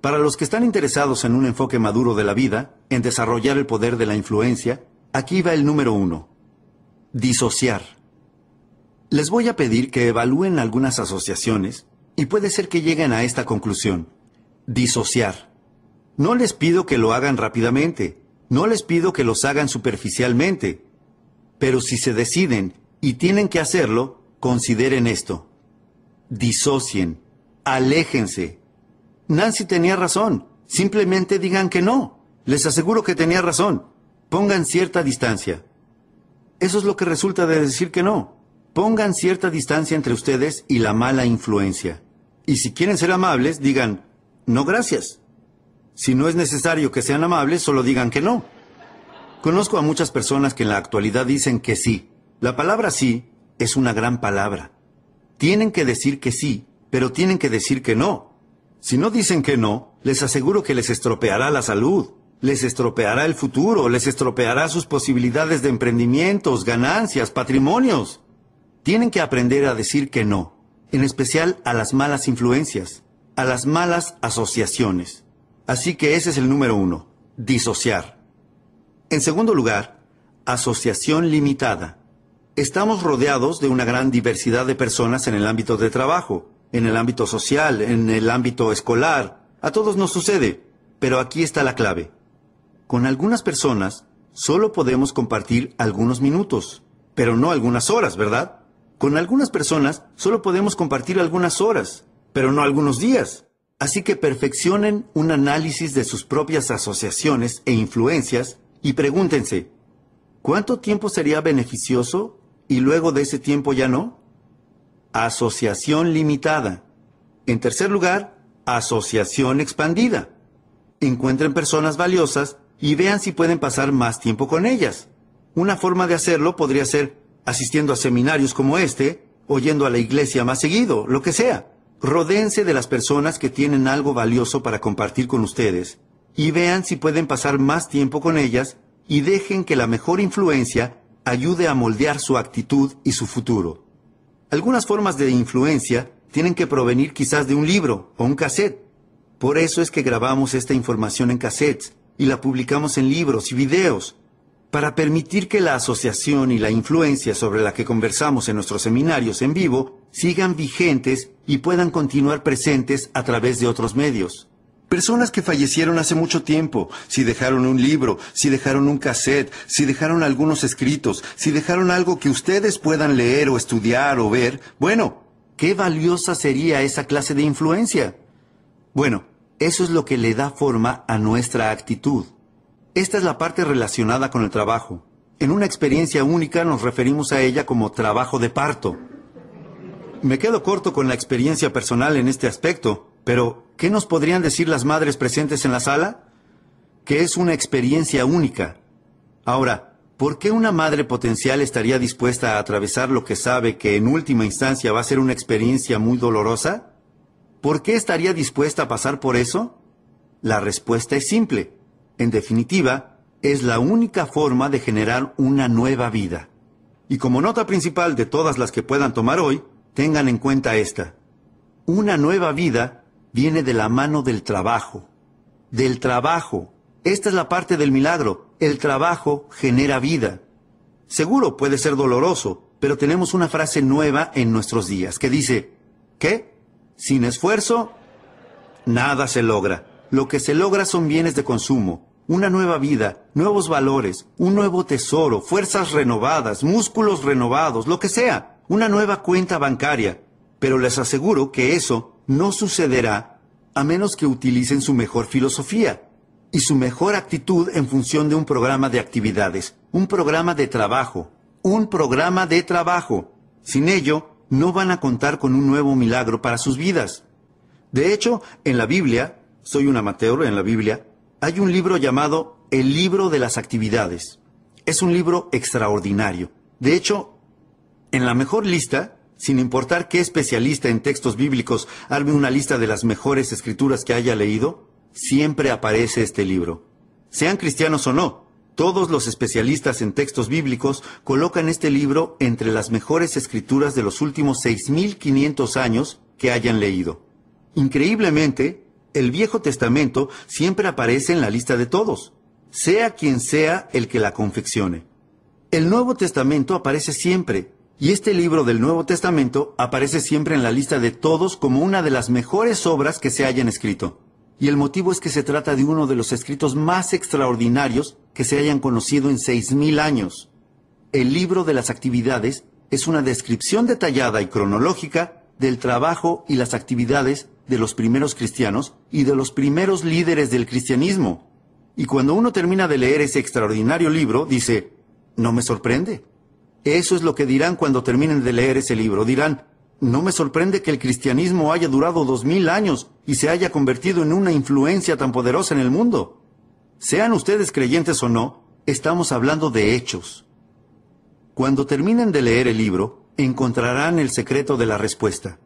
Para los que están interesados en un enfoque maduro de la vida, en desarrollar el poder de la influencia, aquí va el número uno. Disociar. Les voy a pedir que evalúen algunas asociaciones y puede ser que lleguen a esta conclusión. Disociar. No les pido que lo hagan rápidamente, no les pido que los hagan superficialmente, pero si se deciden y tienen que hacerlo, consideren esto. Disocien, aléjense, Nancy tenía razón. Simplemente digan que no. Les aseguro que tenía razón. Pongan cierta distancia. Eso es lo que resulta de decir que no. Pongan cierta distancia entre ustedes y la mala influencia. Y si quieren ser amables, digan, no gracias. Si no es necesario que sean amables, solo digan que no. Conozco a muchas personas que en la actualidad dicen que sí. La palabra sí es una gran palabra. Tienen que decir que sí, pero tienen que decir que no. Si no dicen que no, les aseguro que les estropeará la salud, les estropeará el futuro, les estropeará sus posibilidades de emprendimientos, ganancias, patrimonios. Tienen que aprender a decir que no, en especial a las malas influencias, a las malas asociaciones. Así que ese es el número uno, disociar. En segundo lugar, asociación limitada. Estamos rodeados de una gran diversidad de personas en el ámbito de trabajo, en el ámbito social, en el ámbito escolar. A todos nos sucede, pero aquí está la clave. Con algunas personas solo podemos compartir algunos minutos, pero no algunas horas, ¿verdad? Con algunas personas solo podemos compartir algunas horas, pero no algunos días. Así que perfeccionen un análisis de sus propias asociaciones e influencias y pregúntense, ¿cuánto tiempo sería beneficioso y luego de ese tiempo ya no? asociación limitada. En tercer lugar, asociación expandida. Encuentren personas valiosas y vean si pueden pasar más tiempo con ellas. Una forma de hacerlo podría ser asistiendo a seminarios como este, oyendo a la iglesia más seguido, lo que sea. rodense de las personas que tienen algo valioso para compartir con ustedes y vean si pueden pasar más tiempo con ellas y dejen que la mejor influencia ayude a moldear su actitud y su futuro. Algunas formas de influencia tienen que provenir quizás de un libro o un cassette. Por eso es que grabamos esta información en cassettes y la publicamos en libros y videos, para permitir que la asociación y la influencia sobre la que conversamos en nuestros seminarios en vivo sigan vigentes y puedan continuar presentes a través de otros medios. Personas que fallecieron hace mucho tiempo, si dejaron un libro, si dejaron un cassette, si dejaron algunos escritos, si dejaron algo que ustedes puedan leer o estudiar o ver, bueno, qué valiosa sería esa clase de influencia. Bueno, eso es lo que le da forma a nuestra actitud. Esta es la parte relacionada con el trabajo. En una experiencia única nos referimos a ella como trabajo de parto. Me quedo corto con la experiencia personal en este aspecto, pero ¿Qué nos podrían decir las madres presentes en la sala? Que es una experiencia única. Ahora, ¿por qué una madre potencial estaría dispuesta a atravesar lo que sabe que en última instancia va a ser una experiencia muy dolorosa? ¿Por qué estaría dispuesta a pasar por eso? La respuesta es simple. En definitiva, es la única forma de generar una nueva vida. Y como nota principal de todas las que puedan tomar hoy, tengan en cuenta esta. Una nueva vida viene de la mano del trabajo. Del trabajo. Esta es la parte del milagro. El trabajo genera vida. Seguro puede ser doloroso, pero tenemos una frase nueva en nuestros días que dice, ¿qué? Sin esfuerzo, nada se logra. Lo que se logra son bienes de consumo, una nueva vida, nuevos valores, un nuevo tesoro, fuerzas renovadas, músculos renovados, lo que sea, una nueva cuenta bancaria. Pero les aseguro que eso no sucederá a menos que utilicen su mejor filosofía y su mejor actitud en función de un programa de actividades, un programa de trabajo, un programa de trabajo. Sin ello, no van a contar con un nuevo milagro para sus vidas. De hecho, en la Biblia, soy un amateur en la Biblia, hay un libro llamado El libro de las actividades. Es un libro extraordinario. De hecho, en la mejor lista sin importar qué especialista en textos bíblicos arme una lista de las mejores escrituras que haya leído, siempre aparece este libro. Sean cristianos o no, todos los especialistas en textos bíblicos colocan este libro entre las mejores escrituras de los últimos 6.500 años que hayan leído. Increíblemente, el Viejo Testamento siempre aparece en la lista de todos, sea quien sea el que la confeccione. El Nuevo Testamento aparece siempre, y este libro del Nuevo Testamento aparece siempre en la lista de todos como una de las mejores obras que se hayan escrito. Y el motivo es que se trata de uno de los escritos más extraordinarios que se hayan conocido en 6.000 años. El libro de las actividades es una descripción detallada y cronológica del trabajo y las actividades de los primeros cristianos y de los primeros líderes del cristianismo. Y cuando uno termina de leer ese extraordinario libro, dice, no me sorprende, eso es lo que dirán cuando terminen de leer ese libro. Dirán, no me sorprende que el cristianismo haya durado dos mil años y se haya convertido en una influencia tan poderosa en el mundo. Sean ustedes creyentes o no, estamos hablando de hechos. Cuando terminen de leer el libro, encontrarán el secreto de la respuesta.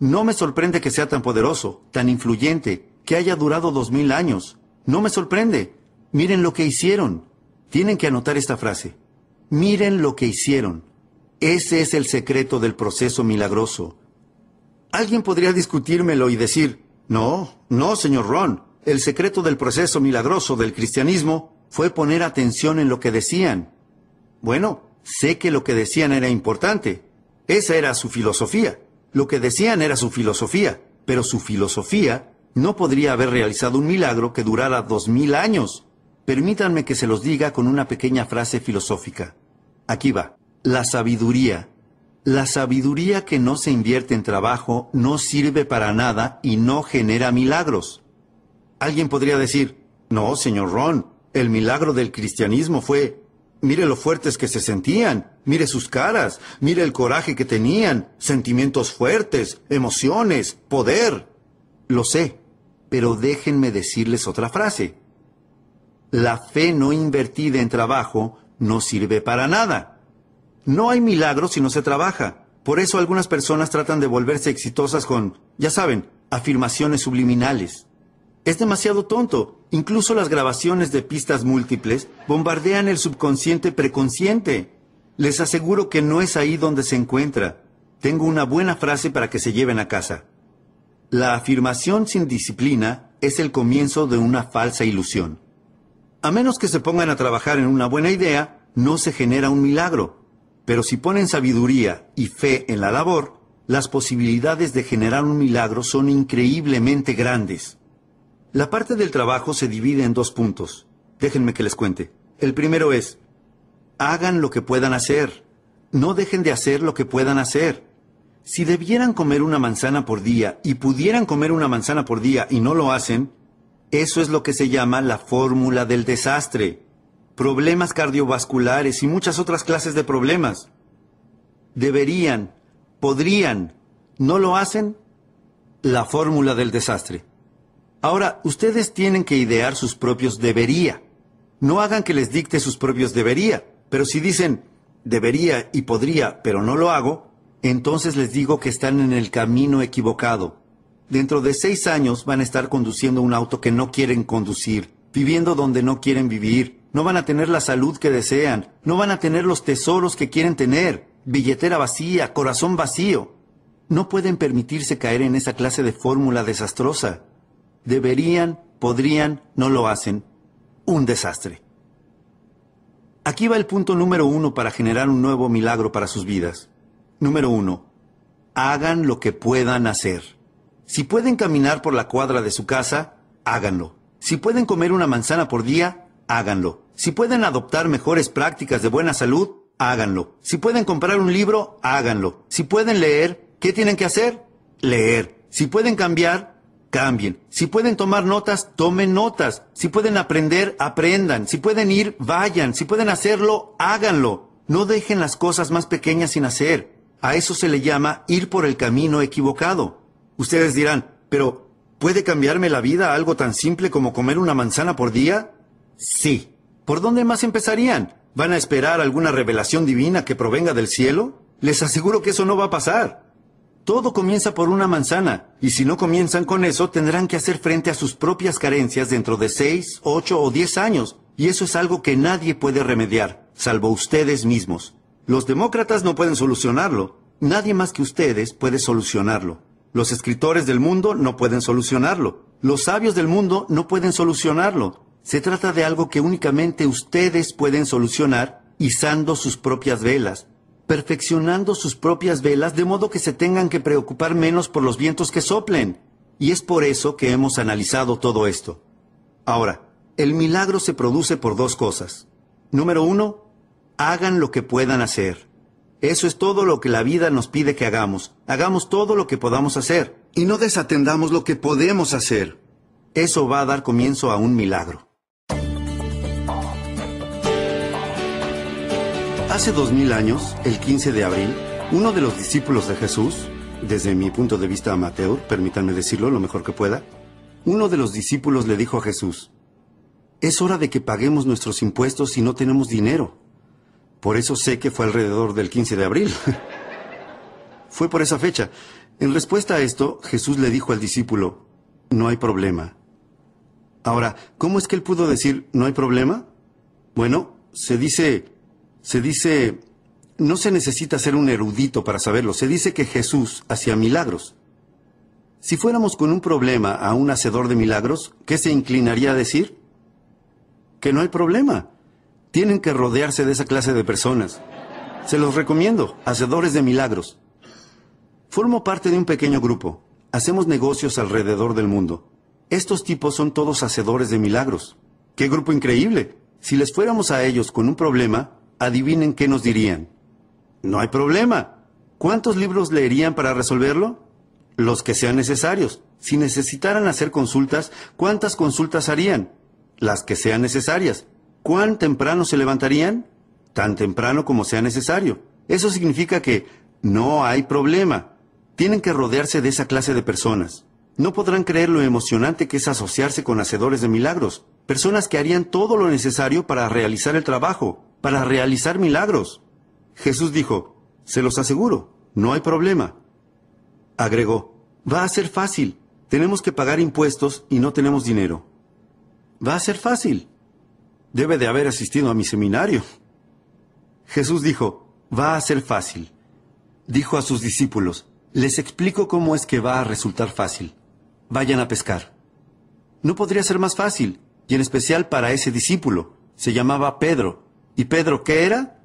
No me sorprende que sea tan poderoso, tan influyente, que haya durado dos mil años. No me sorprende. Miren lo que hicieron. Tienen que anotar esta frase. Miren lo que hicieron. Ese es el secreto del proceso milagroso. Alguien podría discutírmelo y decir, no, no, señor Ron, el secreto del proceso milagroso del cristianismo fue poner atención en lo que decían. Bueno, sé que lo que decían era importante. Esa era su filosofía. Lo que decían era su filosofía, pero su filosofía no podría haber realizado un milagro que durara dos mil años. Permítanme que se los diga con una pequeña frase filosófica. Aquí va. La sabiduría. La sabiduría que no se invierte en trabajo no sirve para nada y no genera milagros. Alguien podría decir, no, señor Ron, el milagro del cristianismo fue, mire lo fuertes que se sentían, mire sus caras, mire el coraje que tenían, sentimientos fuertes, emociones, poder. Lo sé, pero déjenme decirles otra frase la fe no invertida en trabajo no sirve para nada. No hay milagro si no se trabaja. Por eso algunas personas tratan de volverse exitosas con, ya saben, afirmaciones subliminales. Es demasiado tonto. Incluso las grabaciones de pistas múltiples bombardean el subconsciente preconsciente. Les aseguro que no es ahí donde se encuentra. Tengo una buena frase para que se lleven a casa. La afirmación sin disciplina es el comienzo de una falsa ilusión. A menos que se pongan a trabajar en una buena idea, no se genera un milagro. Pero si ponen sabiduría y fe en la labor, las posibilidades de generar un milagro son increíblemente grandes. La parte del trabajo se divide en dos puntos. Déjenme que les cuente. El primero es, hagan lo que puedan hacer. No dejen de hacer lo que puedan hacer. Si debieran comer una manzana por día y pudieran comer una manzana por día y no lo hacen, eso es lo que se llama la fórmula del desastre. Problemas cardiovasculares y muchas otras clases de problemas. Deberían, podrían, no lo hacen, la fórmula del desastre. Ahora, ustedes tienen que idear sus propios debería. No hagan que les dicte sus propios debería, pero si dicen debería y podría, pero no lo hago, entonces les digo que están en el camino equivocado dentro de seis años van a estar conduciendo un auto que no quieren conducir, viviendo donde no quieren vivir, no van a tener la salud que desean, no van a tener los tesoros que quieren tener, billetera vacía, corazón vacío. No pueden permitirse caer en esa clase de fórmula desastrosa. Deberían, podrían, no lo hacen. Un desastre. Aquí va el punto número uno para generar un nuevo milagro para sus vidas. Número uno, hagan lo que puedan hacer. Si pueden caminar por la cuadra de su casa, háganlo. Si pueden comer una manzana por día, háganlo. Si pueden adoptar mejores prácticas de buena salud, háganlo. Si pueden comprar un libro, háganlo. Si pueden leer, ¿qué tienen que hacer? Leer. Si pueden cambiar, cambien. Si pueden tomar notas, tomen notas. Si pueden aprender, aprendan. Si pueden ir, vayan. Si pueden hacerlo, háganlo. No dejen las cosas más pequeñas sin hacer. A eso se le llama ir por el camino equivocado. Ustedes dirán, pero ¿puede cambiarme la vida algo tan simple como comer una manzana por día? Sí. ¿Por dónde más empezarían? ¿Van a esperar alguna revelación divina que provenga del cielo? Les aseguro que eso no va a pasar. Todo comienza por una manzana, y si no comienzan con eso, tendrán que hacer frente a sus propias carencias dentro de seis, ocho o diez años, y eso es algo que nadie puede remediar, salvo ustedes mismos. Los demócratas no pueden solucionarlo, nadie más que ustedes puede solucionarlo. Los escritores del mundo no pueden solucionarlo. Los sabios del mundo no pueden solucionarlo. Se trata de algo que únicamente ustedes pueden solucionar izando sus propias velas, perfeccionando sus propias velas de modo que se tengan que preocupar menos por los vientos que soplen. Y es por eso que hemos analizado todo esto. Ahora, el milagro se produce por dos cosas. Número uno, hagan lo que puedan hacer. Eso es todo lo que la vida nos pide que hagamos. Hagamos todo lo que podamos hacer. Y no desatendamos lo que podemos hacer. Eso va a dar comienzo a un milagro. Hace dos mil años, el 15 de abril, uno de los discípulos de Jesús, desde mi punto de vista amateur, permítanme decirlo lo mejor que pueda, uno de los discípulos le dijo a Jesús, es hora de que paguemos nuestros impuestos si no tenemos dinero. Por eso sé que fue alrededor del 15 de abril. fue por esa fecha. En respuesta a esto, Jesús le dijo al discípulo, no hay problema. Ahora, ¿cómo es que él pudo decir, no hay problema? Bueno, se dice, se dice, no se necesita ser un erudito para saberlo, se dice que Jesús hacía milagros. Si fuéramos con un problema a un hacedor de milagros, ¿qué se inclinaría a decir? Que no hay problema. Tienen que rodearse de esa clase de personas. Se los recomiendo, hacedores de milagros. Formo parte de un pequeño grupo. Hacemos negocios alrededor del mundo. Estos tipos son todos hacedores de milagros. ¡Qué grupo increíble! Si les fuéramos a ellos con un problema, adivinen qué nos dirían. No hay problema. ¿Cuántos libros leerían para resolverlo? Los que sean necesarios. Si necesitaran hacer consultas, ¿cuántas consultas harían? Las que sean necesarias. ¿Cuán temprano se levantarían? Tan temprano como sea necesario. Eso significa que no hay problema. Tienen que rodearse de esa clase de personas. No podrán creer lo emocionante que es asociarse con hacedores de milagros, personas que harían todo lo necesario para realizar el trabajo, para realizar milagros. Jesús dijo, se los aseguro, no hay problema. Agregó, va a ser fácil, tenemos que pagar impuestos y no tenemos dinero. Va a ser fácil, Debe de haber asistido a mi seminario. Jesús dijo, va a ser fácil. Dijo a sus discípulos, les explico cómo es que va a resultar fácil. Vayan a pescar. No podría ser más fácil, y en especial para ese discípulo. Se llamaba Pedro. ¿Y Pedro qué era?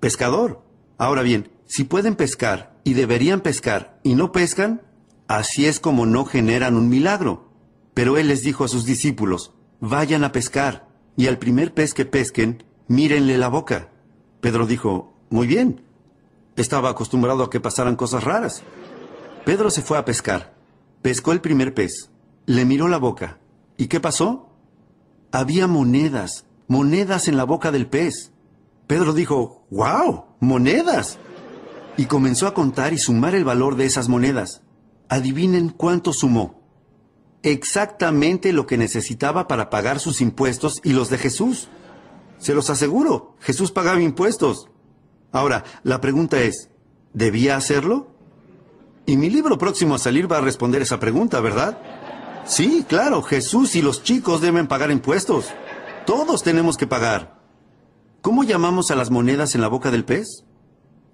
Pescador. Ahora bien, si pueden pescar y deberían pescar y no pescan, así es como no generan un milagro. Pero él les dijo a sus discípulos, vayan a pescar y al primer pez que pesquen, mírenle la boca. Pedro dijo, muy bien. Estaba acostumbrado a que pasaran cosas raras. Pedro se fue a pescar. Pescó el primer pez. Le miró la boca. ¿Y qué pasó? Había monedas, monedas en la boca del pez. Pedro dijo, ¡Wow! ¡Monedas! Y comenzó a contar y sumar el valor de esas monedas. Adivinen cuánto sumó exactamente lo que necesitaba para pagar sus impuestos y los de Jesús. Se los aseguro, Jesús pagaba impuestos. Ahora, la pregunta es, ¿debía hacerlo? Y mi libro próximo a salir va a responder esa pregunta, ¿verdad? Sí, claro, Jesús y los chicos deben pagar impuestos. Todos tenemos que pagar. ¿Cómo llamamos a las monedas en la boca del pez?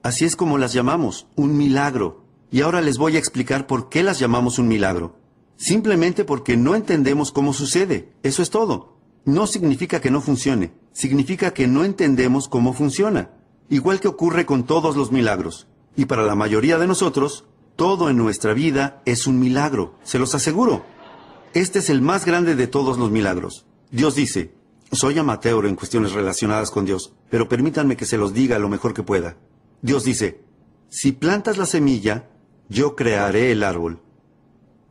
Así es como las llamamos, un milagro. Y ahora les voy a explicar por qué las llamamos un milagro simplemente porque no entendemos cómo sucede. Eso es todo. No significa que no funcione, significa que no entendemos cómo funciona. Igual que ocurre con todos los milagros. Y para la mayoría de nosotros, todo en nuestra vida es un milagro, se los aseguro. Este es el más grande de todos los milagros. Dios dice, soy amateur en cuestiones relacionadas con Dios, pero permítanme que se los diga lo mejor que pueda. Dios dice, si plantas la semilla, yo crearé el árbol.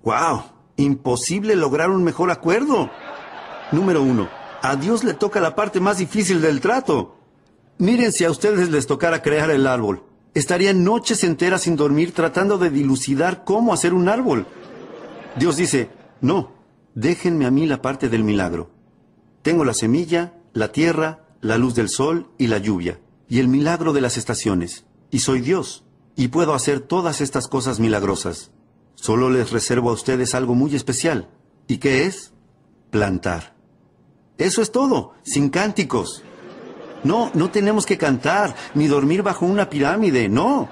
¡Wow! Imposible lograr un mejor acuerdo. Número uno, a Dios le toca la parte más difícil del trato. Miren si a ustedes les tocara crear el árbol. Estarían noches enteras sin dormir tratando de dilucidar cómo hacer un árbol. Dios dice, no, déjenme a mí la parte del milagro. Tengo la semilla, la tierra, la luz del sol y la lluvia, y el milagro de las estaciones. Y soy Dios, y puedo hacer todas estas cosas milagrosas. Solo les reservo a ustedes algo muy especial. ¿Y qué es? Plantar. Eso es todo, sin cánticos. No, no tenemos que cantar, ni dormir bajo una pirámide, no.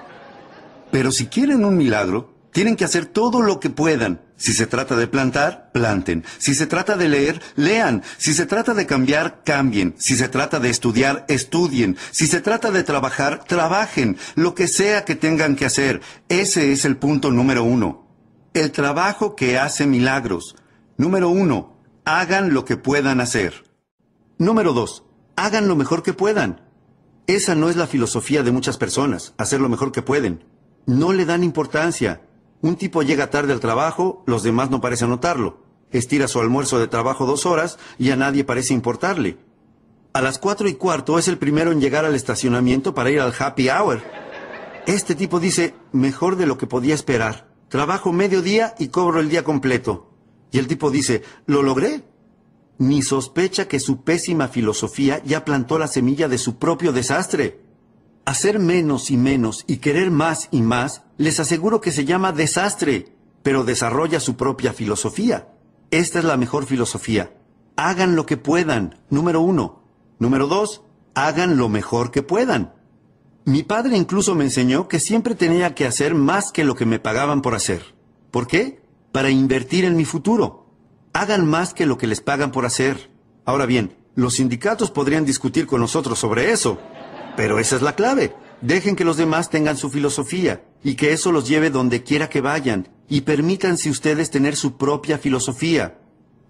Pero si quieren un milagro, tienen que hacer todo lo que puedan. Si se trata de plantar, planten. Si se trata de leer, lean. Si se trata de cambiar, cambien. Si se trata de estudiar, estudien. Si se trata de trabajar, trabajen. Lo que sea que tengan que hacer. Ese es el punto número uno el trabajo que hace milagros. Número uno, hagan lo que puedan hacer. Número dos, hagan lo mejor que puedan. Esa no es la filosofía de muchas personas, hacer lo mejor que pueden. No le dan importancia. Un tipo llega tarde al trabajo, los demás no parecen notarlo. Estira su almuerzo de trabajo dos horas y a nadie parece importarle. A las cuatro y cuarto es el primero en llegar al estacionamiento para ir al happy hour. Este tipo dice, mejor de lo que podía esperar. Trabajo medio día y cobro el día completo. Y el tipo dice, ¿lo logré? Ni sospecha que su pésima filosofía ya plantó la semilla de su propio desastre. Hacer menos y menos y querer más y más, les aseguro que se llama desastre, pero desarrolla su propia filosofía. Esta es la mejor filosofía. Hagan lo que puedan, número uno. Número dos, hagan lo mejor que puedan. Mi padre incluso me enseñó que siempre tenía que hacer más que lo que me pagaban por hacer. ¿Por qué? Para invertir en mi futuro. Hagan más que lo que les pagan por hacer. Ahora bien, los sindicatos podrían discutir con nosotros sobre eso, pero esa es la clave. Dejen que los demás tengan su filosofía y que eso los lleve donde quiera que vayan y permítanse ustedes tener su propia filosofía.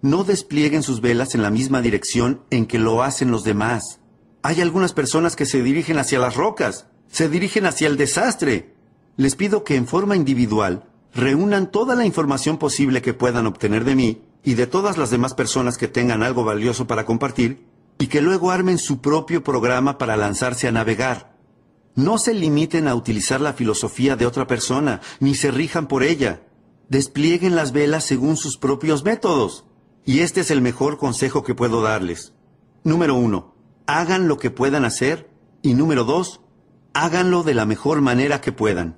No desplieguen sus velas en la misma dirección en que lo hacen los demás. Hay algunas personas que se dirigen hacia las rocas se dirigen hacia el desastre. Les pido que en forma individual reúnan toda la información posible que puedan obtener de mí y de todas las demás personas que tengan algo valioso para compartir y que luego armen su propio programa para lanzarse a navegar. No se limiten a utilizar la filosofía de otra persona, ni se rijan por ella. Desplieguen las velas según sus propios métodos. Y este es el mejor consejo que puedo darles. Número uno, hagan lo que puedan hacer. Y número dos, Háganlo de la mejor manera que puedan.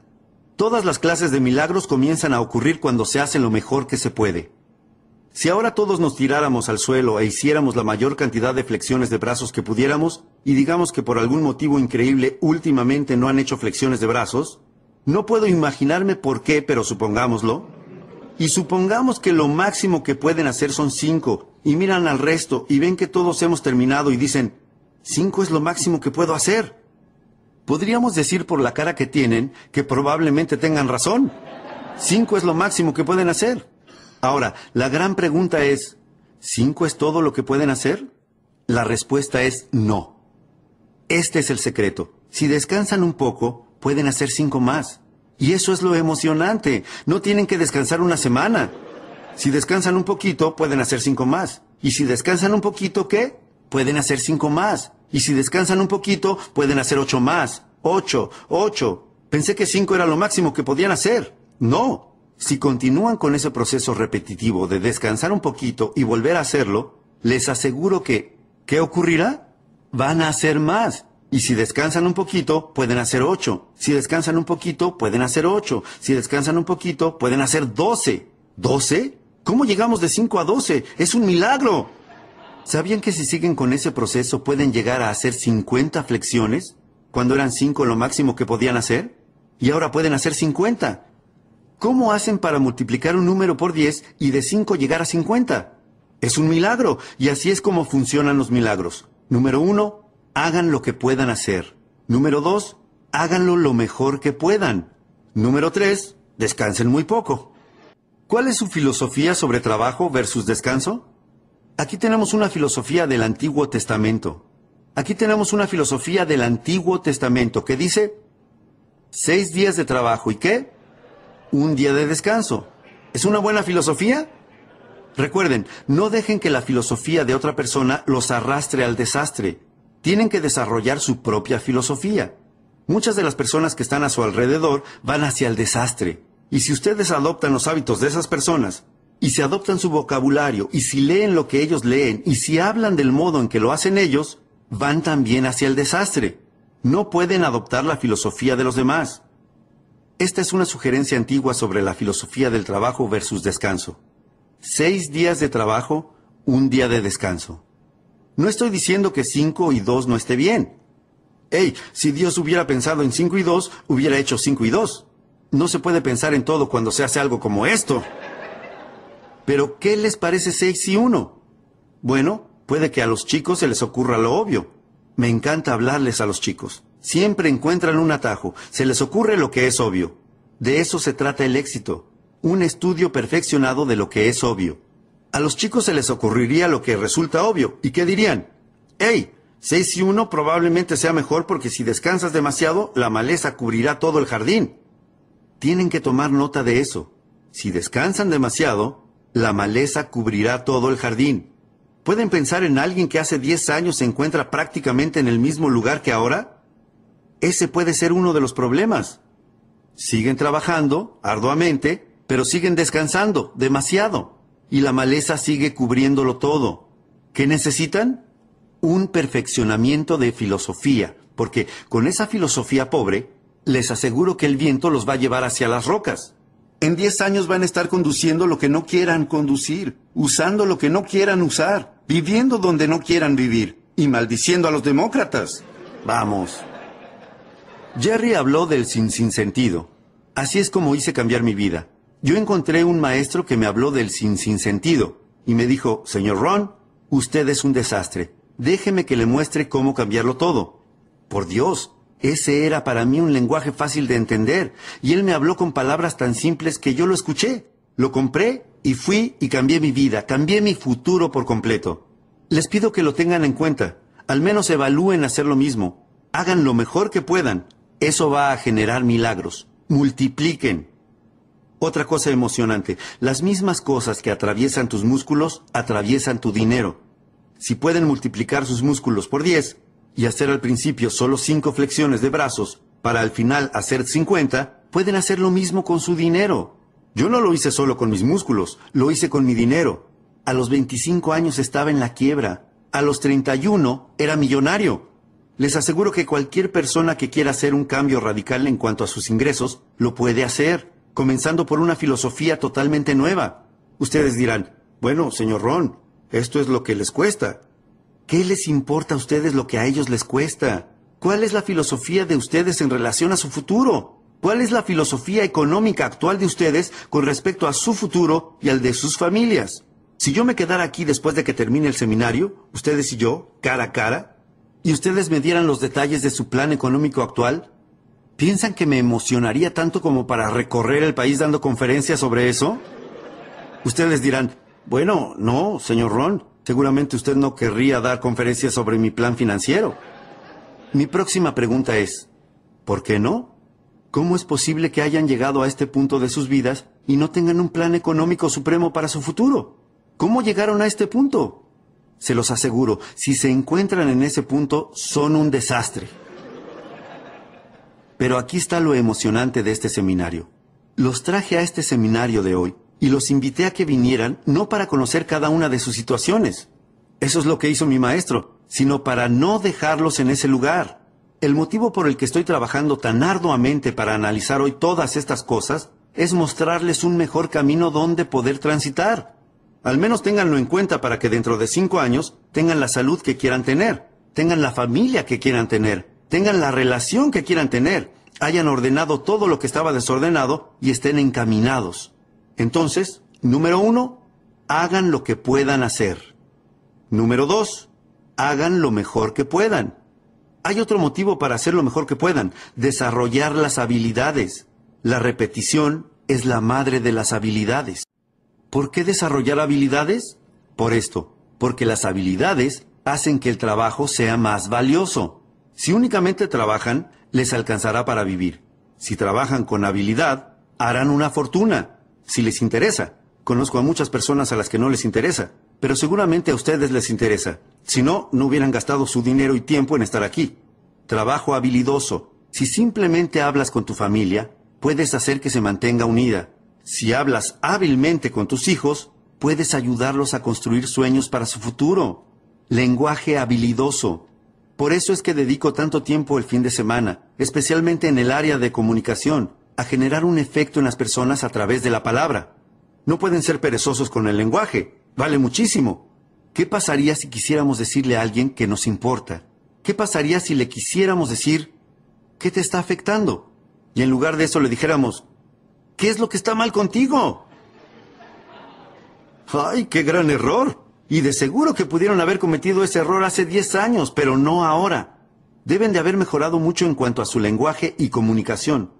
Todas las clases de milagros comienzan a ocurrir cuando se hacen lo mejor que se puede. Si ahora todos nos tiráramos al suelo e hiciéramos la mayor cantidad de flexiones de brazos que pudiéramos, y digamos que por algún motivo increíble últimamente no han hecho flexiones de brazos, no puedo imaginarme por qué, pero supongámoslo. Y supongamos que lo máximo que pueden hacer son cinco, y miran al resto y ven que todos hemos terminado y dicen, cinco es lo máximo que puedo hacer. Podríamos decir por la cara que tienen que probablemente tengan razón. Cinco es lo máximo que pueden hacer. Ahora, la gran pregunta es, ¿cinco es todo lo que pueden hacer? La respuesta es no. Este es el secreto. Si descansan un poco, pueden hacer cinco más. Y eso es lo emocionante. No tienen que descansar una semana. Si descansan un poquito, pueden hacer cinco más. Y si descansan un poquito, ¿qué? Pueden hacer cinco más. Y si descansan un poquito, pueden hacer ocho más. Ocho, ocho. Pensé que cinco era lo máximo que podían hacer. No. Si continúan con ese proceso repetitivo de descansar un poquito y volver a hacerlo, les aseguro que, ¿qué ocurrirá? Van a hacer más. Y si descansan un poquito, pueden hacer ocho. Si descansan un poquito, pueden hacer ocho. Si descansan un poquito, pueden hacer doce. ¿Doce? ¿Cómo llegamos de cinco a doce? ¡Es un milagro! ¿Sabían que si siguen con ese proceso pueden llegar a hacer 50 flexiones? Cuando eran 5 lo máximo que podían hacer. Y ahora pueden hacer 50. ¿Cómo hacen para multiplicar un número por 10 y de 5 llegar a 50? Es un milagro. Y así es como funcionan los milagros. Número 1. Hagan lo que puedan hacer. Número 2. Háganlo lo mejor que puedan. Número 3. Descansen muy poco. ¿Cuál es su filosofía sobre trabajo versus descanso? Aquí tenemos una filosofía del Antiguo Testamento. Aquí tenemos una filosofía del Antiguo Testamento que dice seis días de trabajo y qué? Un día de descanso. ¿Es una buena filosofía? Recuerden, no dejen que la filosofía de otra persona los arrastre al desastre. Tienen que desarrollar su propia filosofía. Muchas de las personas que están a su alrededor van hacia el desastre. Y si ustedes adoptan los hábitos de esas personas, y si adoptan su vocabulario y si leen lo que ellos leen y si hablan del modo en que lo hacen ellos, van también hacia el desastre. No pueden adoptar la filosofía de los demás. Esta es una sugerencia antigua sobre la filosofía del trabajo versus descanso. Seis días de trabajo, un día de descanso. No estoy diciendo que cinco y dos no esté bien. Ey, si Dios hubiera pensado en cinco y dos, hubiera hecho cinco y dos. No se puede pensar en todo cuando se hace algo como esto. Pero ¿qué les parece 6 y 1? Bueno, puede que a los chicos se les ocurra lo obvio. Me encanta hablarles a los chicos. Siempre encuentran un atajo, se les ocurre lo que es obvio. De eso se trata el éxito, un estudio perfeccionado de lo que es obvio. A los chicos se les ocurriría lo que resulta obvio, ¿y qué dirían? ¡Ey! 6 y 1 probablemente sea mejor porque si descansas demasiado, la maleza cubrirá todo el jardín. Tienen que tomar nota de eso. Si descansan demasiado, la maleza cubrirá todo el jardín. ¿Pueden pensar en alguien que hace 10 años se encuentra prácticamente en el mismo lugar que ahora? Ese puede ser uno de los problemas. Siguen trabajando arduamente, pero siguen descansando demasiado y la maleza sigue cubriéndolo todo. ¿Qué necesitan? Un perfeccionamiento de filosofía, porque con esa filosofía pobre, les aseguro que el viento los va a llevar hacia las rocas. En 10 años van a estar conduciendo lo que no quieran conducir, usando lo que no quieran usar, viviendo donde no quieran vivir y maldiciendo a los demócratas. Vamos. Jerry habló del sin sin sentido. Así es como hice cambiar mi vida. Yo encontré un maestro que me habló del sin sin sentido, y me dijo, señor Ron, usted es un desastre. Déjeme que le muestre cómo cambiarlo todo. Por Dios, ese era para mí un lenguaje fácil de entender, y él me habló con palabras tan simples que yo lo escuché, lo compré y fui y cambié mi vida, cambié mi futuro por completo. Les pido que lo tengan en cuenta, al menos evalúen hacer lo mismo, hagan lo mejor que puedan, eso va a generar milagros, multipliquen. Otra cosa emocionante, las mismas cosas que atraviesan tus músculos atraviesan tu dinero. Si pueden multiplicar sus músculos por 10, y hacer al principio solo cinco flexiones de brazos para al final hacer 50, pueden hacer lo mismo con su dinero. Yo no lo hice solo con mis músculos, lo hice con mi dinero. A los 25 años estaba en la quiebra, a los 31 era millonario. Les aseguro que cualquier persona que quiera hacer un cambio radical en cuanto a sus ingresos, lo puede hacer, comenzando por una filosofía totalmente nueva. Ustedes dirán, bueno, señor Ron, esto es lo que les cuesta. ¿Qué les importa a ustedes lo que a ellos les cuesta? ¿Cuál es la filosofía de ustedes en relación a su futuro? ¿Cuál es la filosofía económica actual de ustedes con respecto a su futuro y al de sus familias? Si yo me quedara aquí después de que termine el seminario, ustedes y yo, cara a cara, y ustedes me dieran los detalles de su plan económico actual, ¿piensan que me emocionaría tanto como para recorrer el país dando conferencias sobre eso? Ustedes dirán, bueno, no, señor Ron, Seguramente usted no querría dar conferencias sobre mi plan financiero. Mi próxima pregunta es, ¿por qué no? ¿Cómo es posible que hayan llegado a este punto de sus vidas y no tengan un plan económico supremo para su futuro? ¿Cómo llegaron a este punto? Se los aseguro, si se encuentran en ese punto, son un desastre. Pero aquí está lo emocionante de este seminario. Los traje a este seminario de hoy y los invité a que vinieran no para conocer cada una de sus situaciones, eso es lo que hizo mi maestro, sino para no dejarlos en ese lugar. El motivo por el que estoy trabajando tan arduamente para analizar hoy todas estas cosas es mostrarles un mejor camino donde poder transitar. Al menos ténganlo en cuenta para que dentro de cinco años tengan la salud que quieran tener, tengan la familia que quieran tener, tengan la relación que quieran tener, hayan ordenado todo lo que estaba desordenado y estén encaminados. Entonces, número uno, hagan lo que puedan hacer. Número dos, hagan lo mejor que puedan. Hay otro motivo para hacer lo mejor que puedan, desarrollar las habilidades. La repetición es la madre de las habilidades. ¿Por qué desarrollar habilidades? Por esto, porque las habilidades hacen que el trabajo sea más valioso. Si únicamente trabajan, les alcanzará para vivir. Si trabajan con habilidad, harán una fortuna si les interesa. Conozco a muchas personas a las que no les interesa, pero seguramente a ustedes les interesa. Si no, no hubieran gastado su dinero y tiempo en estar aquí. Trabajo habilidoso. Si simplemente hablas con tu familia, puedes hacer que se mantenga unida. Si hablas hábilmente con tus hijos, puedes ayudarlos a construir sueños para su futuro. Lenguaje habilidoso. Por eso es que dedico tanto tiempo el fin de semana, especialmente en el área de comunicación, a generar un efecto en las personas a través de la palabra. No pueden ser perezosos con el lenguaje. Vale muchísimo. ¿Qué pasaría si quisiéramos decirle a alguien que nos importa? ¿Qué pasaría si le quisiéramos decir, ¿qué te está afectando? Y en lugar de eso le dijéramos, ¿qué es lo que está mal contigo? ¡Ay, qué gran error! Y de seguro que pudieron haber cometido ese error hace 10 años, pero no ahora. Deben de haber mejorado mucho en cuanto a su lenguaje y comunicación.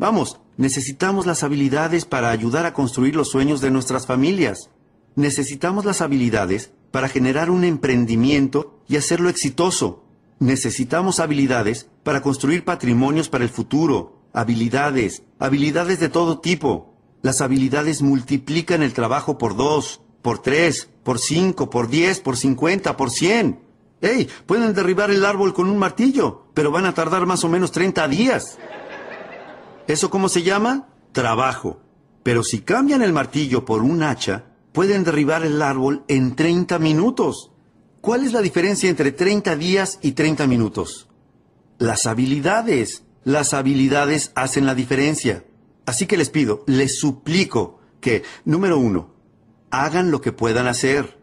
Vamos, necesitamos las habilidades para ayudar a construir los sueños de nuestras familias. Necesitamos las habilidades para generar un emprendimiento y hacerlo exitoso. Necesitamos habilidades para construir patrimonios para el futuro. Habilidades, habilidades de todo tipo. Las habilidades multiplican el trabajo por dos, por tres, por cinco, por diez, por cincuenta, por cien. ¡Ey! Pueden derribar el árbol con un martillo, pero van a tardar más o menos 30 días. ¿Eso cómo se llama? Trabajo. Pero si cambian el martillo por un hacha, pueden derribar el árbol en 30 minutos. ¿Cuál es la diferencia entre 30 días y 30 minutos? Las habilidades. Las habilidades hacen la diferencia. Así que les pido, les suplico que, número uno, hagan lo que puedan hacer.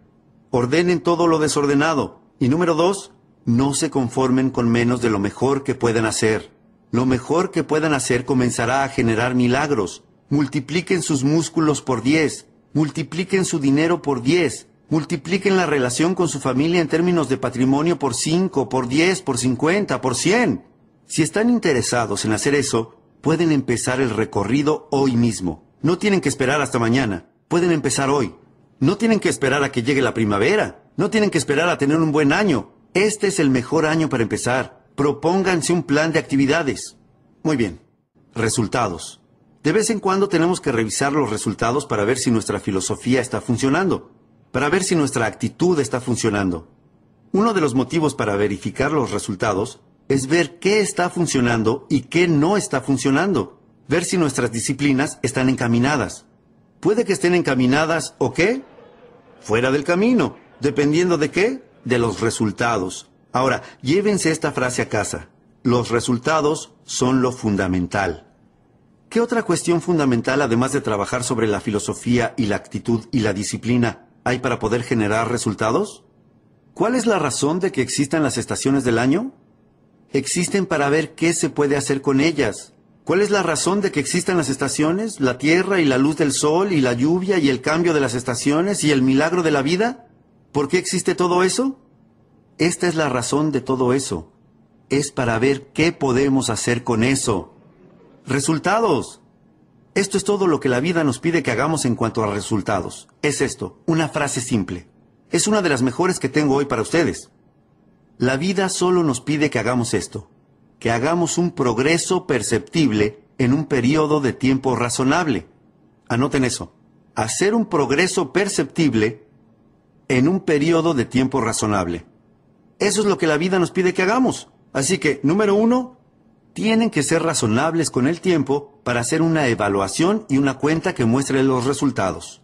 Ordenen todo lo desordenado. Y número dos, no se conformen con menos de lo mejor que pueden hacer. Lo mejor que puedan hacer comenzará a generar milagros. Multipliquen sus músculos por 10, multipliquen su dinero por 10, multipliquen la relación con su familia en términos de patrimonio por 5, por 10, por 50, por 100. Si están interesados en hacer eso, pueden empezar el recorrido hoy mismo. No tienen que esperar hasta mañana, pueden empezar hoy. No tienen que esperar a que llegue la primavera, no tienen que esperar a tener un buen año. Este es el mejor año para empezar. Propónganse un plan de actividades. Muy bien. Resultados. De vez en cuando tenemos que revisar los resultados para ver si nuestra filosofía está funcionando, para ver si nuestra actitud está funcionando. Uno de los motivos para verificar los resultados es ver qué está funcionando y qué no está funcionando, ver si nuestras disciplinas están encaminadas. Puede que estén encaminadas o qué? Fuera del camino, dependiendo de qué? De los resultados. Ahora, llévense esta frase a casa. Los resultados son lo fundamental. ¿Qué otra cuestión fundamental, además de trabajar sobre la filosofía y la actitud y la disciplina, hay para poder generar resultados? ¿Cuál es la razón de que existan las estaciones del año? Existen para ver qué se puede hacer con ellas. ¿Cuál es la razón de que existan las estaciones, la tierra y la luz del sol y la lluvia y el cambio de las estaciones y el milagro de la vida? ¿Por qué existe todo eso? Esta es la razón de todo eso. Es para ver qué podemos hacer con eso. Resultados. Esto es todo lo que la vida nos pide que hagamos en cuanto a resultados. Es esto, una frase simple. Es una de las mejores que tengo hoy para ustedes. La vida solo nos pide que hagamos esto, que hagamos un progreso perceptible en un periodo de tiempo razonable. Anoten eso. Hacer un progreso perceptible en un periodo de tiempo razonable. Eso es lo que la vida nos pide que hagamos. Así que, número uno, tienen que ser razonables con el tiempo para hacer una evaluación y una cuenta que muestre los resultados.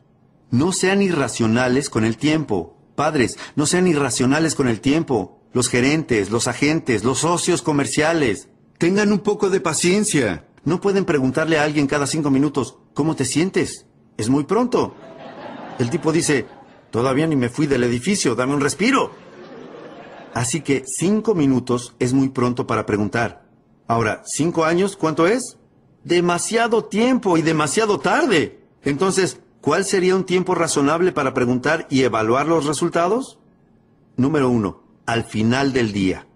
No sean irracionales con el tiempo. Padres, no sean irracionales con el tiempo. Los gerentes, los agentes, los socios comerciales. Tengan un poco de paciencia. No pueden preguntarle a alguien cada cinco minutos, ¿cómo te sientes? Es muy pronto. El tipo dice, todavía ni me fui del edificio, dame un respiro. Así que cinco minutos es muy pronto para preguntar. Ahora, ¿cinco años cuánto es? Demasiado tiempo y demasiado tarde. Entonces, ¿cuál sería un tiempo razonable para preguntar y evaluar los resultados? Número uno, al final del día.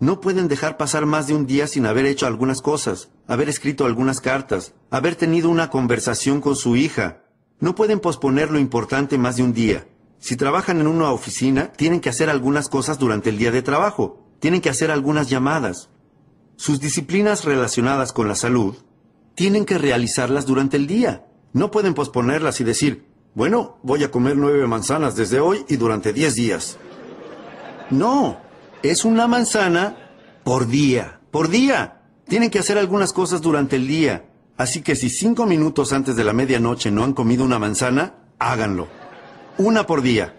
No pueden dejar pasar más de un día sin haber hecho algunas cosas, haber escrito algunas cartas, haber tenido una conversación con su hija. No pueden posponer lo importante más de un día. Si trabajan en una oficina, tienen que hacer algunas cosas durante el día de trabajo, tienen que hacer algunas llamadas. Sus disciplinas relacionadas con la salud, tienen que realizarlas durante el día. No pueden posponerlas y decir, bueno, voy a comer nueve manzanas desde hoy y durante diez días. No, es una manzana por día, por día. Tienen que hacer algunas cosas durante el día. Así que si cinco minutos antes de la medianoche no han comido una manzana, háganlo. Una por día.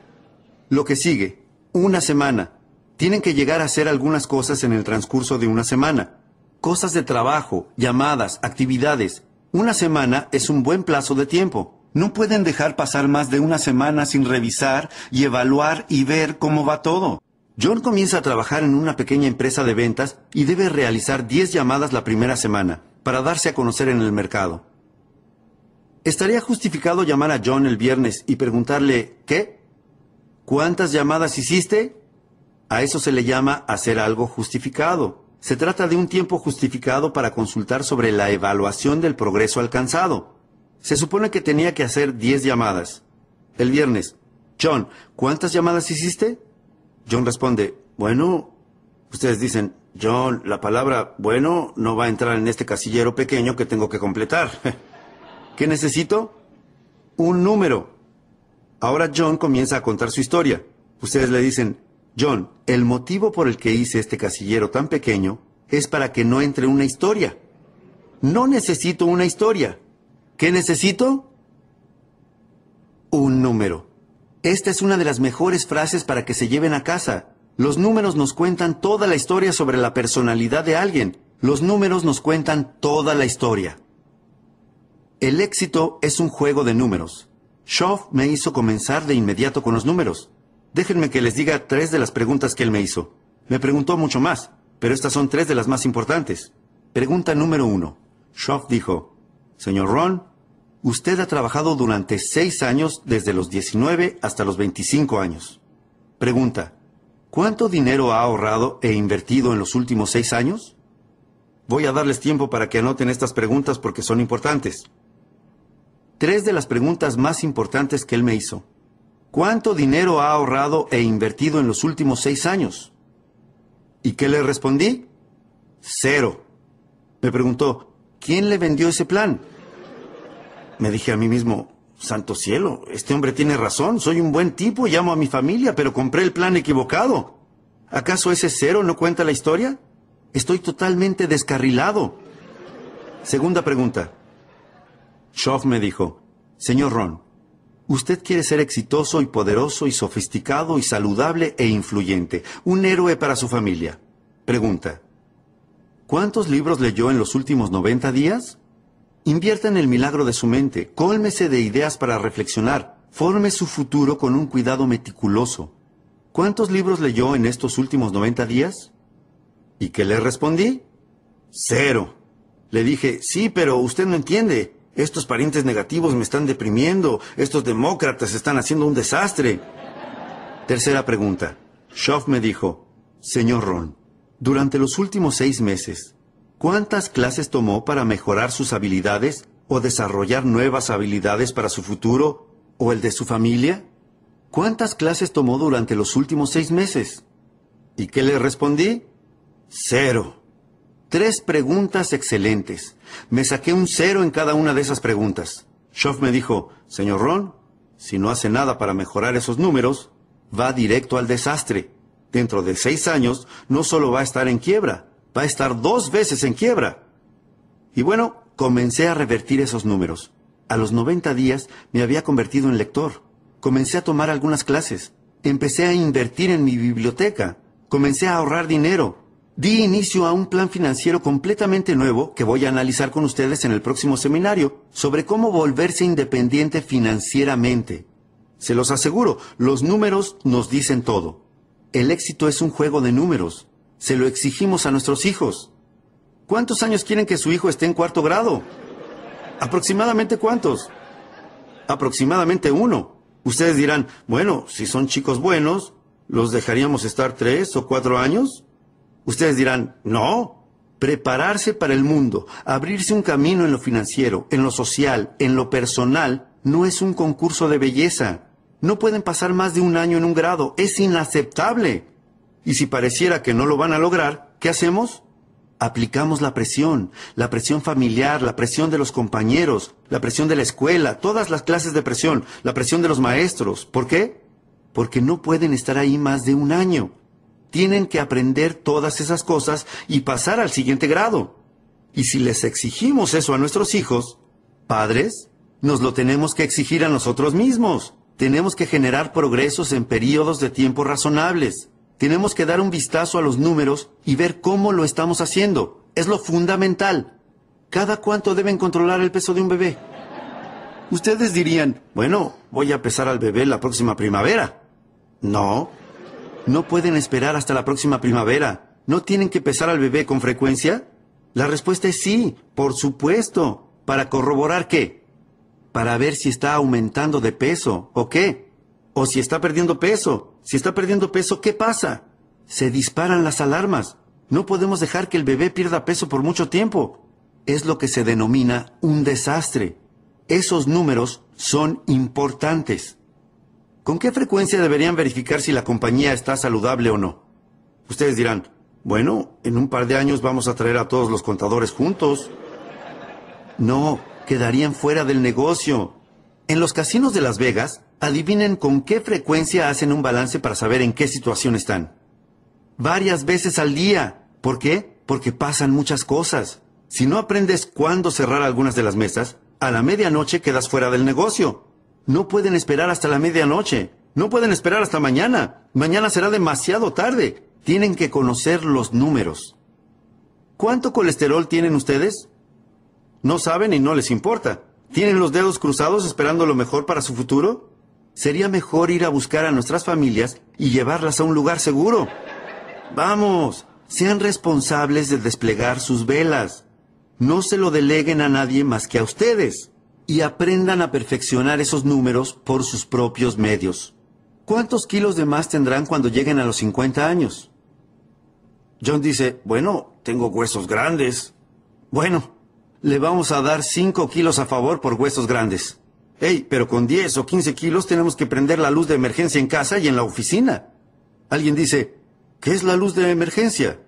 Lo que sigue, una semana. Tienen que llegar a hacer algunas cosas en el transcurso de una semana. Cosas de trabajo, llamadas, actividades. Una semana es un buen plazo de tiempo. No pueden dejar pasar más de una semana sin revisar y evaluar y ver cómo va todo. John comienza a trabajar en una pequeña empresa de ventas y debe realizar 10 llamadas la primera semana para darse a conocer en el mercado. ¿Estaría justificado llamar a John el viernes y preguntarle ¿qué? ¿Cuántas llamadas hiciste? A eso se le llama hacer algo justificado. Se trata de un tiempo justificado para consultar sobre la evaluación del progreso alcanzado. Se supone que tenía que hacer 10 llamadas. El viernes, John, ¿cuántas llamadas hiciste? John responde, bueno, ustedes dicen, John, la palabra bueno no va a entrar en este casillero pequeño que tengo que completar. ¿Qué necesito? Un número. Ahora John comienza a contar su historia. Ustedes le dicen, John, el motivo por el que hice este casillero tan pequeño es para que no entre una historia. No necesito una historia. ¿Qué necesito? Un número. Esta es una de las mejores frases para que se lleven a casa. Los números nos cuentan toda la historia sobre la personalidad de alguien. Los números nos cuentan toda la historia. El éxito es un juego de números. Shoff me hizo comenzar de inmediato con los números. Déjenme que les diga tres de las preguntas que él me hizo. Me preguntó mucho más, pero estas son tres de las más importantes. Pregunta número uno. Shoff dijo, Señor Ron, usted ha trabajado durante seis años desde los 19 hasta los 25 años. Pregunta, ¿cuánto dinero ha ahorrado e invertido en los últimos seis años? Voy a darles tiempo para que anoten estas preguntas porque son importantes tres de las preguntas más importantes que él me hizo. ¿Cuánto dinero ha ahorrado e invertido en los últimos seis años? ¿Y qué le respondí? Cero. Me preguntó, ¿quién le vendió ese plan? Me dije a mí mismo, Santo cielo, este hombre tiene razón, soy un buen tipo, llamo a mi familia, pero compré el plan equivocado. ¿Acaso ese cero no cuenta la historia? Estoy totalmente descarrilado. Segunda pregunta. Schoff me dijo, Señor Ron, usted quiere ser exitoso y poderoso y sofisticado y saludable e influyente, un héroe para su familia. Pregunta, ¿cuántos libros leyó en los últimos 90 días? Invierta en el milagro de su mente, cólmese de ideas para reflexionar, forme su futuro con un cuidado meticuloso. ¿Cuántos libros leyó en estos últimos 90 días? ¿Y qué le respondí? Cero. Le dije, sí, pero usted no entiende. Estos parientes negativos me están deprimiendo. Estos demócratas están haciendo un desastre. Tercera pregunta. Shoff me dijo, Señor Ron, durante los últimos seis meses, ¿cuántas clases tomó para mejorar sus habilidades o desarrollar nuevas habilidades para su futuro o el de su familia? ¿Cuántas clases tomó durante los últimos seis meses? ¿Y qué le respondí? Cero. Tres preguntas excelentes. Me saqué un cero en cada una de esas preguntas. Shoff me dijo, señor Ron, si no hace nada para mejorar esos números, va directo al desastre. Dentro de seis años, no solo va a estar en quiebra, va a estar dos veces en quiebra. Y bueno, comencé a revertir esos números. A los 90 días me había convertido en lector. Comencé a tomar algunas clases. Empecé a invertir en mi biblioteca. Comencé a ahorrar dinero di inicio a un plan financiero completamente nuevo que voy a analizar con ustedes en el próximo seminario sobre cómo volverse independiente financieramente. Se los aseguro, los números nos dicen todo. El éxito es un juego de números. Se lo exigimos a nuestros hijos. ¿Cuántos años quieren que su hijo esté en cuarto grado? ¿Aproximadamente cuántos? Aproximadamente uno. Ustedes dirán, bueno, si son chicos buenos, ¿los dejaríamos estar tres o cuatro años? Ustedes dirán, no, prepararse para el mundo, abrirse un camino en lo financiero, en lo social, en lo personal, no es un concurso de belleza. No pueden pasar más de un año en un grado, es inaceptable. Y si pareciera que no lo van a lograr, ¿qué hacemos? aplicamos la presión, la presión familiar, la presión de los compañeros, la presión de la escuela, todas las clases de presión, la presión de los maestros. ¿Por qué? Porque no pueden estar ahí más de un año tienen que aprender todas esas cosas y pasar al siguiente grado. Y si les exigimos eso a nuestros hijos, padres, nos lo tenemos que exigir a nosotros mismos. Tenemos que generar progresos en periodos de tiempo razonables. Tenemos que dar un vistazo a los números y ver cómo lo estamos haciendo. Es lo fundamental. ¿Cada cuánto deben controlar el peso de un bebé? Ustedes dirían, bueno, voy a pesar al bebé la próxima primavera. No, no pueden esperar hasta la próxima primavera. ¿No tienen que pesar al bebé con frecuencia? La respuesta es sí, por supuesto. ¿Para corroborar qué? Para ver si está aumentando de peso o qué. O si está perdiendo peso. Si está perdiendo peso, ¿qué pasa? Se disparan las alarmas. No podemos dejar que el bebé pierda peso por mucho tiempo. Es lo que se denomina un desastre. Esos números son importantes. ¿Con qué frecuencia deberían verificar si la compañía está saludable o no? Ustedes dirán, bueno, en un par de años vamos a traer a todos los contadores juntos. No, quedarían fuera del negocio. En los casinos de Las Vegas, adivinen con qué frecuencia hacen un balance para saber en qué situación están. Varias veces al día. ¿Por qué? Porque pasan muchas cosas. Si no aprendes cuándo cerrar algunas de las mesas, a la medianoche quedas fuera del negocio. No pueden esperar hasta la medianoche. No pueden esperar hasta mañana. Mañana será demasiado tarde. Tienen que conocer los números. ¿Cuánto colesterol tienen ustedes? No saben y no les importa. ¿Tienen los dedos cruzados esperando lo mejor para su futuro? Sería mejor ir a buscar a nuestras familias y llevarlas a un lugar seguro. Vamos, sean responsables de desplegar sus velas. No se lo deleguen a nadie más que a ustedes y aprendan a perfeccionar esos números por sus propios medios. ¿Cuántos kilos de más tendrán cuando lleguen a los 50 años? John dice, bueno, tengo huesos grandes. Bueno, le vamos a dar 5 kilos a favor por huesos grandes. Ey, pero con 10 o 15 kilos tenemos que prender la luz de emergencia en casa y en la oficina. Alguien dice, ¿qué es la luz de emergencia?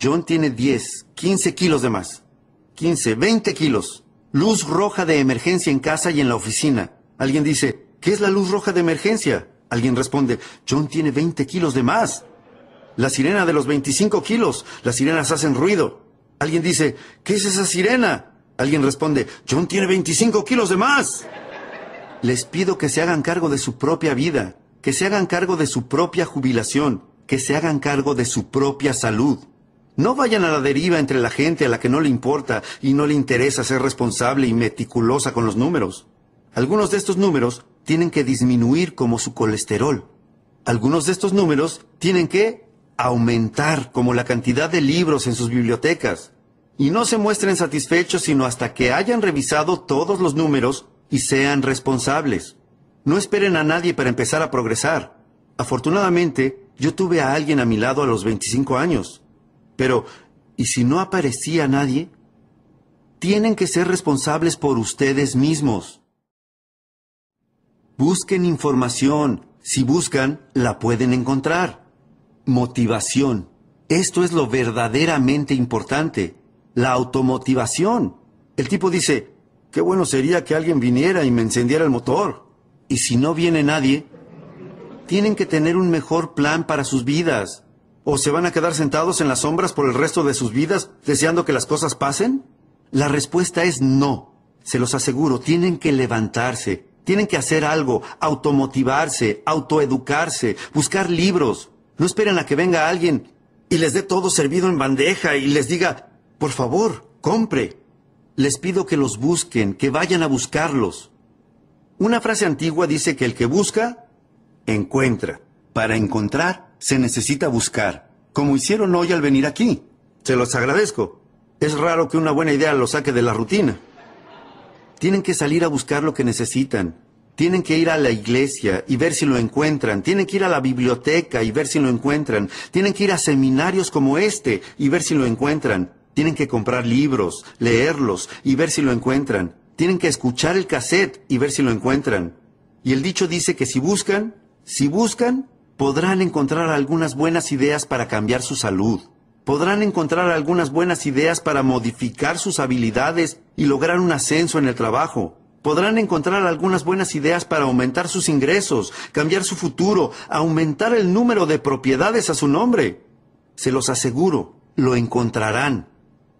John tiene 10, 15 kilos de más. 15, 20 kilos. Luz roja de emergencia en casa y en la oficina. Alguien dice, ¿qué es la luz roja de emergencia? Alguien responde, John tiene 20 kilos de más. La sirena de los 25 kilos. Las sirenas hacen ruido. Alguien dice, ¿qué es esa sirena? Alguien responde, John tiene 25 kilos de más. Les pido que se hagan cargo de su propia vida, que se hagan cargo de su propia jubilación, que se hagan cargo de su propia salud. No vayan a la deriva entre la gente a la que no le importa y no le interesa ser responsable y meticulosa con los números. Algunos de estos números tienen que disminuir como su colesterol. Algunos de estos números tienen que aumentar como la cantidad de libros en sus bibliotecas. Y no se muestren satisfechos sino hasta que hayan revisado todos los números y sean responsables. No esperen a nadie para empezar a progresar. Afortunadamente, yo tuve a alguien a mi lado a los 25 años. Pero, ¿y si no aparecía nadie? Tienen que ser responsables por ustedes mismos. Busquen información. Si buscan, la pueden encontrar. Motivación. Esto es lo verdaderamente importante. La automotivación. El tipo dice, qué bueno sería que alguien viniera y me encendiera el motor. Y si no viene nadie, tienen que tener un mejor plan para sus vidas. ¿O se van a quedar sentados en las sombras por el resto de sus vidas deseando que las cosas pasen? La respuesta es no. Se los aseguro, tienen que levantarse, tienen que hacer algo, automotivarse, autoeducarse, buscar libros. No esperen a que venga alguien y les dé todo servido en bandeja y les diga, por favor, compre. Les pido que los busquen, que vayan a buscarlos. Una frase antigua dice que el que busca, encuentra. Para encontrar, se necesita buscar, como hicieron hoy al venir aquí. Se los agradezco. Es raro que una buena idea lo saque de la rutina. Tienen que salir a buscar lo que necesitan. Tienen que ir a la iglesia y ver si lo encuentran. Tienen que ir a la biblioteca y ver si lo encuentran. Tienen que ir a seminarios como este y ver si lo encuentran. Tienen que comprar libros, leerlos y ver si lo encuentran. Tienen que escuchar el cassette y ver si lo encuentran. Y el dicho dice que si buscan, si buscan, podrán encontrar algunas buenas ideas para cambiar su salud, podrán encontrar algunas buenas ideas para modificar sus habilidades y lograr un ascenso en el trabajo. Podrán encontrar algunas buenas ideas para aumentar sus ingresos, cambiar su futuro, aumentar el número de propiedades a su nombre. Se los aseguro, lo encontrarán.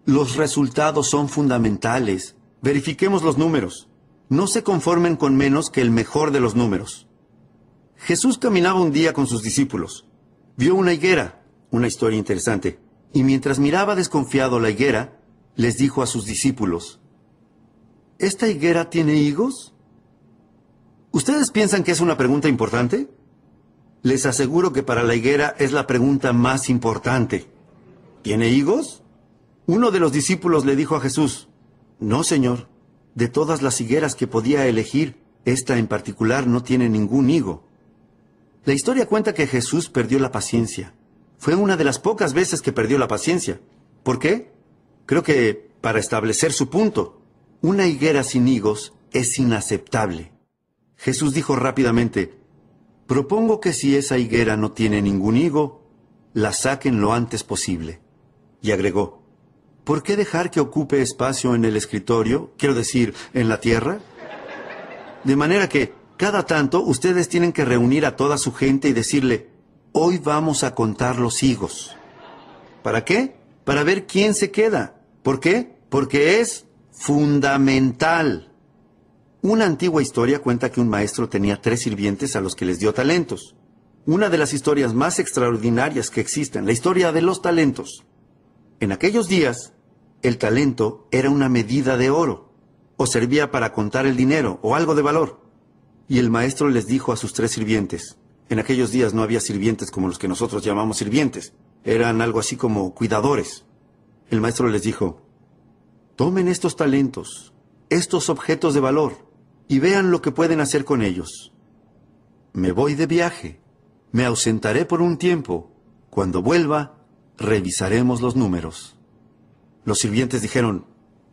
Los resultados son fundamentales. Verifiquemos los números. No se conformen con menos que el mejor de los números. Jesús caminaba un día con sus discípulos. Vio una higuera, una historia interesante, y mientras miraba desconfiado la higuera, les dijo a sus discípulos, ¿Esta higuera tiene higos? ¿Ustedes piensan que es una pregunta importante? Les aseguro que para la higuera es la pregunta más importante. ¿Tiene higos? Uno de los discípulos le dijo a Jesús, No, Señor, de todas las higueras que podía elegir, esta en particular no tiene ningún higo. La historia cuenta que Jesús perdió la paciencia. Fue una de las pocas veces que perdió la paciencia. ¿Por qué? Creo que para establecer su punto. Una higuera sin higos es inaceptable. Jesús dijo rápidamente, propongo que si esa higuera no tiene ningún higo, la saquen lo antes posible. Y agregó, ¿por qué dejar que ocupe espacio en el escritorio, quiero decir, en la tierra? De manera que, cada tanto ustedes tienen que reunir a toda su gente y decirle, hoy vamos a contar los higos. ¿Para qué? Para ver quién se queda. ¿Por qué? Porque es fundamental. Una antigua historia cuenta que un maestro tenía tres sirvientes a los que les dio talentos. Una de las historias más extraordinarias que existen, la historia de los talentos. En aquellos días, el talento era una medida de oro, o servía para contar el dinero, o algo de valor. Y el maestro les dijo a sus tres sirvientes, en aquellos días no había sirvientes como los que nosotros llamamos sirvientes, eran algo así como cuidadores. El maestro les dijo, tomen estos talentos, estos objetos de valor, y vean lo que pueden hacer con ellos. Me voy de viaje, me ausentaré por un tiempo, cuando vuelva, revisaremos los números. Los sirvientes dijeron,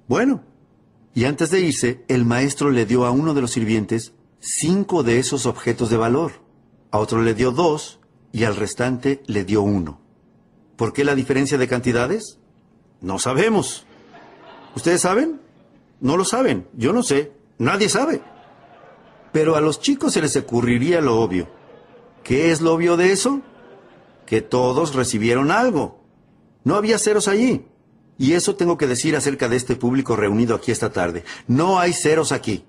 bueno, y antes de irse, el maestro le dio a uno de los sirvientes cinco de esos objetos de valor. A otro le dio dos y al restante le dio uno. ¿Por qué la diferencia de cantidades? No sabemos. ¿Ustedes saben? No lo saben. Yo no sé. Nadie sabe. Pero a los chicos se les ocurriría lo obvio. ¿Qué es lo obvio de eso? Que todos recibieron algo. No había ceros allí. Y eso tengo que decir acerca de este público reunido aquí esta tarde. No hay ceros aquí.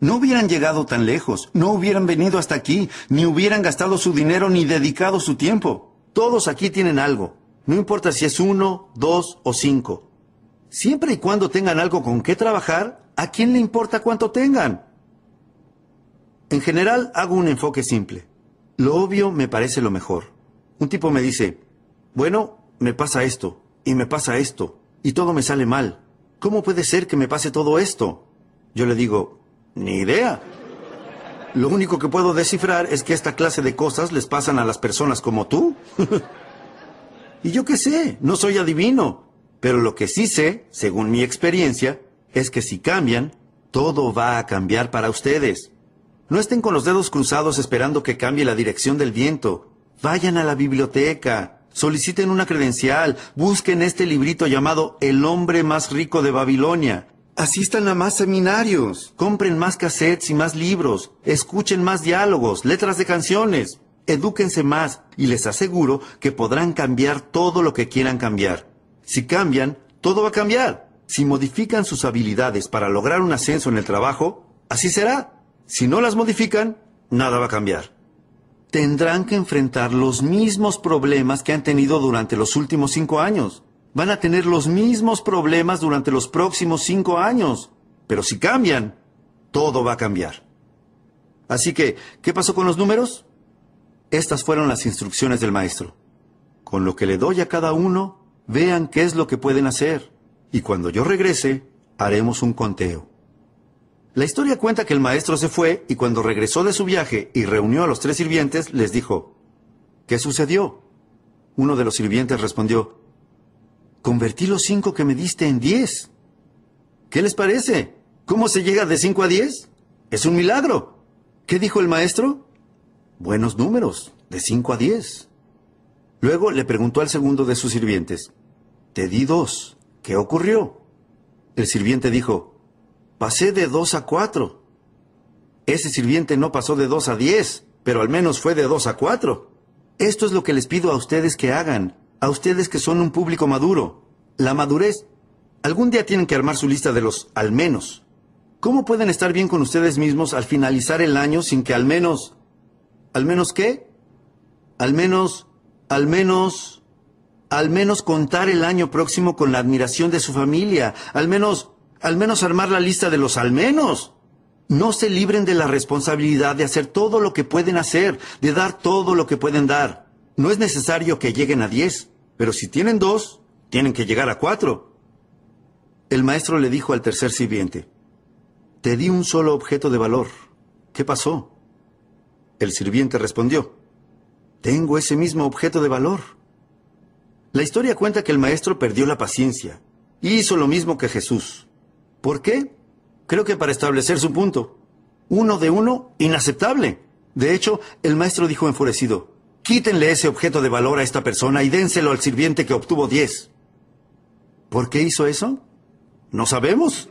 No hubieran llegado tan lejos, no hubieran venido hasta aquí, ni hubieran gastado su dinero ni dedicado su tiempo. Todos aquí tienen algo, no importa si es uno, dos o cinco. Siempre y cuando tengan algo con qué trabajar, ¿a quién le importa cuánto tengan? En general hago un enfoque simple. Lo obvio me parece lo mejor. Un tipo me dice, bueno, me pasa esto, y me pasa esto, y todo me sale mal. ¿Cómo puede ser que me pase todo esto? Yo le digo, ni idea. Lo único que puedo descifrar es que esta clase de cosas les pasan a las personas como tú. y yo qué sé, no soy adivino. Pero lo que sí sé, según mi experiencia, es que si cambian, todo va a cambiar para ustedes. No estén con los dedos cruzados esperando que cambie la dirección del viento. Vayan a la biblioteca, soliciten una credencial, busquen este librito llamado El hombre más rico de Babilonia. Asistan a más seminarios, compren más cassettes y más libros, escuchen más diálogos, letras de canciones, edúquense más y les aseguro que podrán cambiar todo lo que quieran cambiar. Si cambian, todo va a cambiar. Si modifican sus habilidades para lograr un ascenso en el trabajo, así será. Si no las modifican, nada va a cambiar. Tendrán que enfrentar los mismos problemas que han tenido durante los últimos cinco años van a tener los mismos problemas durante los próximos cinco años. Pero si cambian, todo va a cambiar. Así que, ¿qué pasó con los números? Estas fueron las instrucciones del maestro. Con lo que le doy a cada uno, vean qué es lo que pueden hacer. Y cuando yo regrese, haremos un conteo. La historia cuenta que el maestro se fue y cuando regresó de su viaje y reunió a los tres sirvientes, les dijo, ¿qué sucedió? Uno de los sirvientes respondió, Convertí los cinco que me diste en diez. ¿Qué les parece? ¿Cómo se llega de cinco a diez? Es un milagro. ¿Qué dijo el maestro? Buenos números, de cinco a diez. Luego le preguntó al segundo de sus sirvientes, Te di dos, ¿qué ocurrió? El sirviente dijo, Pasé de dos a cuatro. Ese sirviente no pasó de dos a diez, pero al menos fue de dos a cuatro. Esto es lo que les pido a ustedes que hagan a ustedes que son un público maduro. La madurez. Algún día tienen que armar su lista de los al menos. ¿Cómo pueden estar bien con ustedes mismos al finalizar el año sin que al menos... ¿Al menos qué? Al menos... Al menos... Al menos contar el año próximo con la admiración de su familia. Al menos... Al menos armar la lista de los al menos. No se libren de la responsabilidad de hacer todo lo que pueden hacer, de dar todo lo que pueden dar. No es necesario que lleguen a 10. Pero si tienen dos, tienen que llegar a cuatro. El maestro le dijo al tercer sirviente, Te di un solo objeto de valor. ¿Qué pasó? El sirviente respondió, Tengo ese mismo objeto de valor. La historia cuenta que el maestro perdió la paciencia y hizo lo mismo que Jesús. ¿Por qué? Creo que para establecer su punto. Uno de uno, inaceptable. De hecho, el maestro dijo enfurecido, Quítenle ese objeto de valor a esta persona y dénselo al sirviente que obtuvo 10. ¿Por qué hizo eso? No sabemos.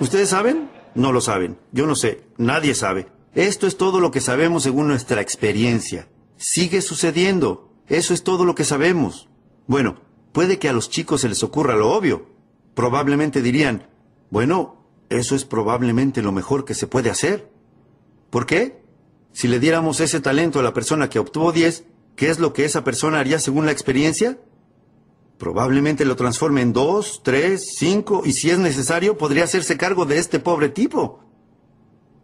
¿Ustedes saben? No lo saben. Yo no sé. Nadie sabe. Esto es todo lo que sabemos según nuestra experiencia. Sigue sucediendo. Eso es todo lo que sabemos. Bueno, puede que a los chicos se les ocurra lo obvio. Probablemente dirían, bueno, eso es probablemente lo mejor que se puede hacer. ¿Por qué? Si le diéramos ese talento a la persona que obtuvo 10, ¿qué es lo que esa persona haría según la experiencia? Probablemente lo transforme en 2, 3, 5 y si es necesario podría hacerse cargo de este pobre tipo.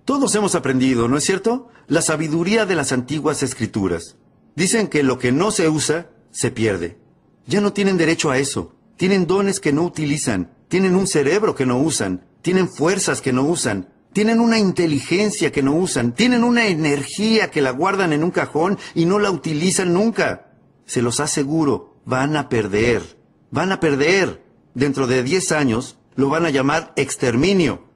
Todos hemos aprendido, ¿no es cierto? La sabiduría de las antiguas escrituras. Dicen que lo que no se usa, se pierde. Ya no tienen derecho a eso. Tienen dones que no utilizan, tienen un cerebro que no usan, tienen fuerzas que no usan, tienen una inteligencia que no usan, tienen una energía que la guardan en un cajón y no la utilizan nunca. Se los aseguro, van a perder, van a perder. Dentro de 10 años lo van a llamar exterminio.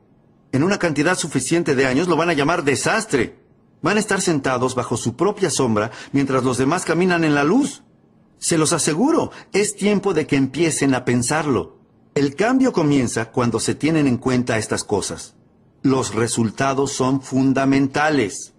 En una cantidad suficiente de años lo van a llamar desastre. Van a estar sentados bajo su propia sombra mientras los demás caminan en la luz. Se los aseguro, es tiempo de que empiecen a pensarlo. El cambio comienza cuando se tienen en cuenta estas cosas los resultados son fundamentales.